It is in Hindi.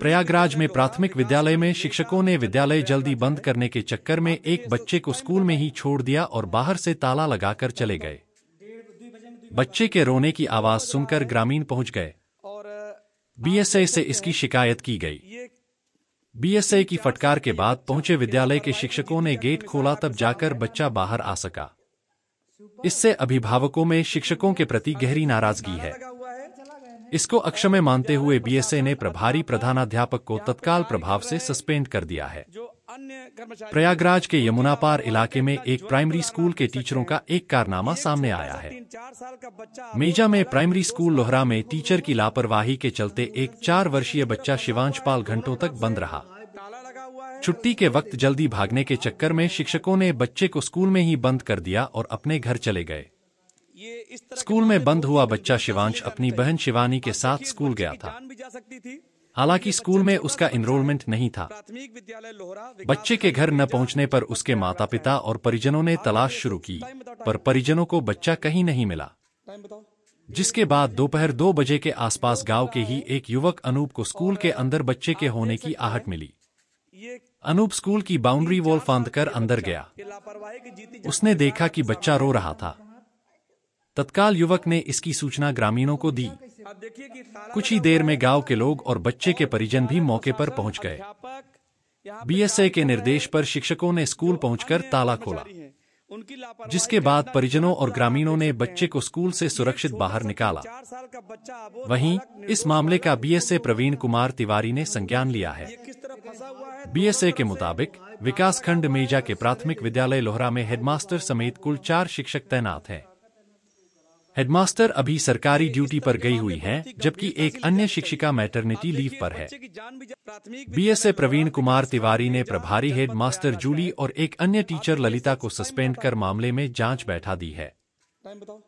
प्रयागराज में प्राथमिक विद्यालय में शिक्षकों ने विद्यालय जल्दी बंद करने के चक्कर में एक बच्चे को स्कूल में ही छोड़ दिया और बाहर से ताला लगाकर चले गए बच्चे के रोने की आवाज सुनकर ग्रामीण पहुंच गए बीएसए से इसकी शिकायत की गई बीएसए की फटकार के बाद पहुंचे विद्यालय के शिक्षकों ने गेट खोला तब जाकर बच्चा बाहर आ सका इससे अभिभावकों में शिक्षकों के प्रति गहरी नाराजगी है इसको अक्षम्य मानते हुए बीएसए ने प्रभारी प्रधानाध्यापक को तत्काल प्रभाव से सस्पेंड कर दिया है प्रयागराज के यमुना पार इलाके में एक प्राइमरी स्कूल के टीचरों का एक कारनामा सामने आया है मेजा में प्राइमरी स्कूल लोहरा में टीचर की लापरवाही के चलते एक चार वर्षीय बच्चा शिवांश पाल घंटों तक बंद रहा छुट्टी के वक्त जल्दी भागने के चक्कर में शिक्षकों ने बच्चे को स्कूल में ही बंद कर दिया और अपने घर चले गए स्कूल में बंद हुआ बच्चा शिवांश अपनी बहन शिवानी के साथ स्कूल गया था हालांकि स्कूल में उसका इनरोलमेंट नहीं था बच्चे के घर न पहुंचने पर उसके माता पिता और परिजनों ने तलाश शुरू की पर परिजनों को बच्चा कहीं नहीं मिला जिसके बाद दोपहर दो बजे के आसपास गांव के ही एक युवक अनूप को स्कूल के अंदर बच्चे के होने की आहट मिली अनूप स्कूल की बाउंड्री वॉल फांद कर अंदर गया उसने देखा कि बच्चा रो रहा था तत्काल युवक ने इसकी सूचना ग्रामीणों को दी कुछ ही देर में गांव के लोग और बच्चे के परिजन भी मौके पर पहुंच गए बीएसए के निर्देश पर शिक्षकों ने स्कूल पहुंचकर ताला खोला जिसके बाद परिजनों और ग्रामीणों ने बच्चे को स्कूल से सुरक्षित बाहर निकाला वहीं इस मामले का बीएसए प्रवीण कुमार तिवारी ने संज्ञान लिया है बीएसए के मुताबिक विकासखंड मेजा के प्राथमिक विद्यालय लोहरा में हेडमास्टर समेत कुल चार शिक्षक तैनात हैं हेडमास्टर अभी सरकारी ड्यूटी पर गई हुई हैं, जबकि एक अन्य शिक्षिका मैटरनिटी लीव पर है बीएसए प्रवीण कुमार तिवारी ने प्रभारी हेडमास्टर जूली और एक अन्य टीचर ललिता को सस्पेंड कर मामले में जांच बैठा दी है